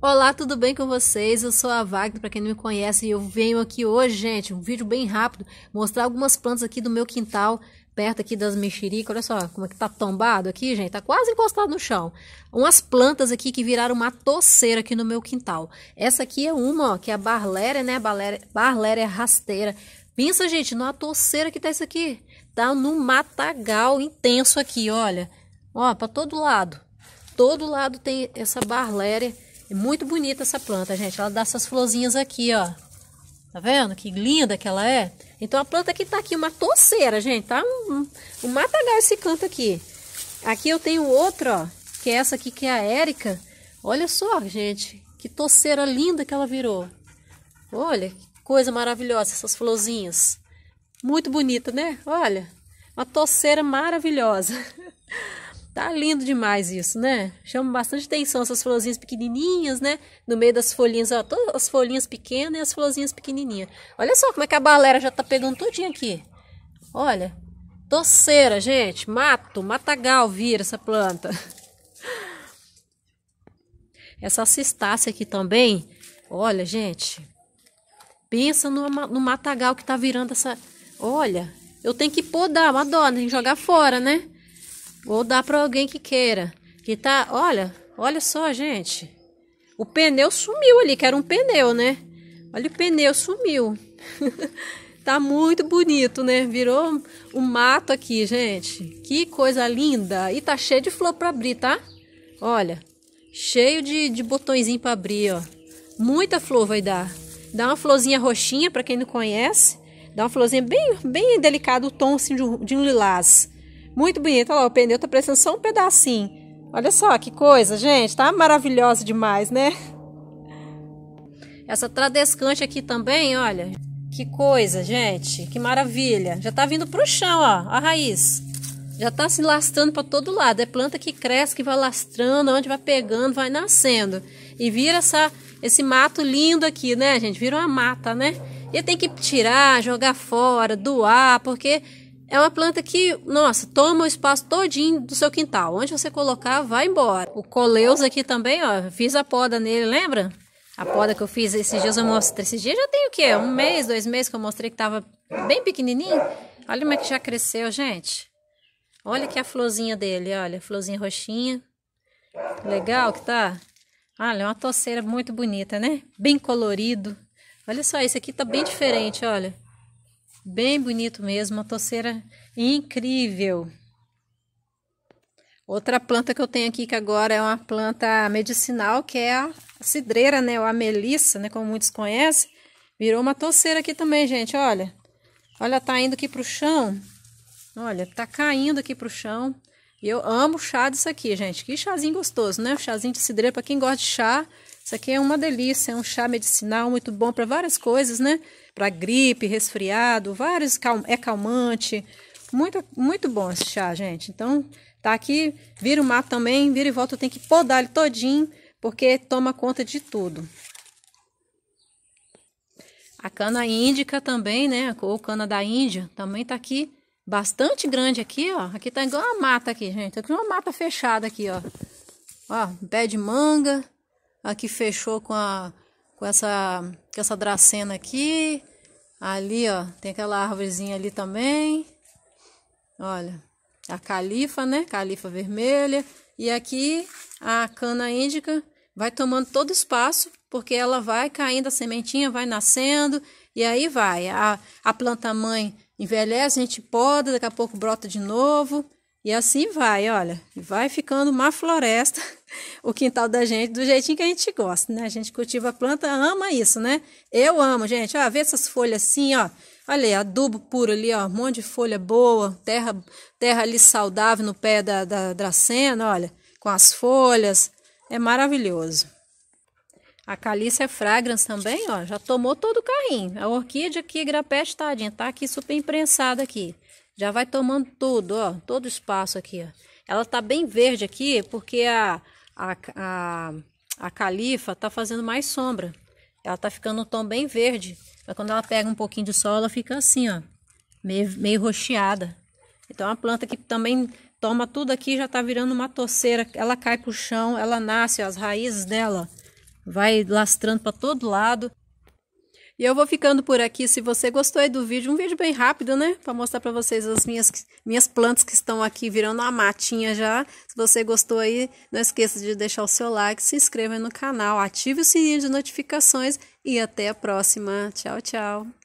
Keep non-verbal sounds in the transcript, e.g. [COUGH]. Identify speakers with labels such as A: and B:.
A: Olá, tudo bem com vocês? Eu sou a Wagner, para quem não me conhece, e eu venho aqui hoje, gente, um vídeo bem rápido, mostrar algumas plantas aqui do meu quintal, perto aqui das mexericas, olha só como é que tá tombado aqui, gente, tá quase encostado no chão. Umas plantas aqui que viraram uma toceira aqui no meu quintal. Essa aqui é uma, ó, que é a barléria, né, barléria, rasteira. Pensa, gente, numa toceira que tá isso aqui. Tá num matagal intenso aqui, olha. Ó, para todo lado. Todo lado tem essa barléria é muito bonita essa planta, gente. Ela dá essas florzinhas aqui, ó. Tá vendo? Que linda que ela é. Então, a planta aqui tá aqui, uma toceira, gente. Tá um, um, um matagal esse canto aqui. Aqui eu tenho outra, ó. Que é essa aqui, que é a Érica. Olha só, gente. Que toceira linda que ela virou. Olha, que coisa maravilhosa essas florzinhas. Muito bonita, né? Olha, uma toceira maravilhosa. [LAUGHS] Tá lindo demais isso, né? Chama bastante atenção essas florzinhas pequenininhas, né? No meio das folhinhas, ó, todas as folhinhas pequenas e as florzinhas pequenininhas. Olha só como é que a balera já tá pegando tudinho aqui. Olha, doceira, gente, mato, matagal vira essa planta. Essa cistácea aqui também, olha, gente, pensa no, no matagal que tá virando essa... Olha, eu tenho que podar, madonna, tem que jogar fora, né? Ou dá para alguém que queira. Que tá, olha, olha só, gente. O pneu sumiu ali, que era um pneu, né? Olha o pneu sumiu. [LAUGHS] tá muito bonito, né? Virou um mato aqui, gente. Que coisa linda. E tá cheio de flor para abrir, tá? Olha, cheio de, de botõezinho para abrir, ó. Muita flor vai dar. Dá uma florzinha roxinha para quem não conhece. Dá uma florzinha bem, bem delicada, o tom assim, de um, de um lilás. Muito bonito. Olha lá, o pneu tá parecendo só um pedacinho. Olha só que coisa, gente. Tá maravilhosa demais, né? Essa tradescante aqui também, olha. Que coisa, gente. Que maravilha. Já tá vindo pro chão, ó. A raiz. Já tá se lastrando para todo lado. É planta que cresce, que vai lastrando, onde vai pegando, vai nascendo. E vira essa, esse mato lindo aqui, né, gente? Vira uma mata, né? E tem que tirar, jogar fora, doar, porque é uma planta que, nossa, toma o espaço todinho do seu quintal. Onde você colocar, vai embora. O coleus aqui também, ó, fiz a poda nele, lembra? A poda que eu fiz esses dias eu mostrei. Esses dias já tem o quê? Um mês, dois meses que eu mostrei que tava bem pequenininho. Olha como é que já cresceu, gente. Olha que a florzinha dele, olha, florzinha roxinha. Legal que tá? Olha, é uma toceira muito bonita, né? Bem colorido. Olha só, esse aqui tá bem diferente, olha. Bem bonito mesmo, uma toceira incrível. Outra planta que eu tenho aqui, que agora é uma planta medicinal, que é a cidreira, né? Ou a melissa, né? Como muitos conhecem. Virou uma toceira aqui também, gente. Olha. Olha, tá indo aqui pro chão. Olha, tá caindo aqui pro chão. E eu amo chá disso aqui, gente. Que chazinho gostoso, né? Chazinho de cidreira. Pra quem gosta de chá, isso aqui é uma delícia, é um chá medicinal muito bom para várias coisas, né? Para gripe, resfriado, vários é calmante. Muito, muito bom esse chá, gente. Então, tá aqui, vira o mato também, vira e volta, tem que podar ele todinho, porque toma conta de tudo. A cana índica também, né? Ou cana da Índia, também tá aqui bastante grande aqui, ó. Aqui tá igual uma mata aqui, gente. Tá aqui uma mata fechada aqui, ó. Ó, pé de manga, Aqui fechou com a com essa com essa dracena aqui. Ali, ó, tem aquela árvorezinha ali também. Olha, a califa, né? Califa vermelha. E aqui a cana índica vai tomando todo espaço, porque ela vai caindo, a sementinha vai nascendo, e aí vai. A, a planta mãe envelhece, a gente poda, daqui a pouco brota de novo. E assim vai, olha, vai ficando uma floresta [LAUGHS] o quintal da gente do jeitinho que a gente gosta, né? A gente cultiva a planta, ama isso, né? Eu amo, gente. Ó, vê essas folhas assim, ó. Olha aí, adubo puro ali, ó. Um monte de folha boa, terra, terra ali saudável no pé da, da dracena, olha, com as folhas. É maravilhoso. A Calícia é fragrance também, ó, já tomou todo o carrinho. A orquídea aqui, grapete, tadinha, tá aqui super imprensada aqui. Já vai tomando tudo, ó, todo o espaço aqui, ó. Ela tá bem verde aqui porque a, a, a, a califa tá fazendo mais sombra. Ela tá ficando um tom bem verde. Mas quando ela pega um pouquinho de sol, ela fica assim, ó, meio, meio rocheada. Então, é uma planta que também toma tudo aqui já tá virando uma toceira. Ela cai pro chão, ela nasce, ó, as raízes dela vai lastrando para todo lado. E eu vou ficando por aqui. Se você gostou do vídeo, um vídeo bem rápido, né? Para mostrar para vocês as minhas, minhas plantas que estão aqui virando uma matinha já. Se você gostou aí, não esqueça de deixar o seu like, se inscreva no canal, ative o sininho de notificações e até a próxima. Tchau, tchau.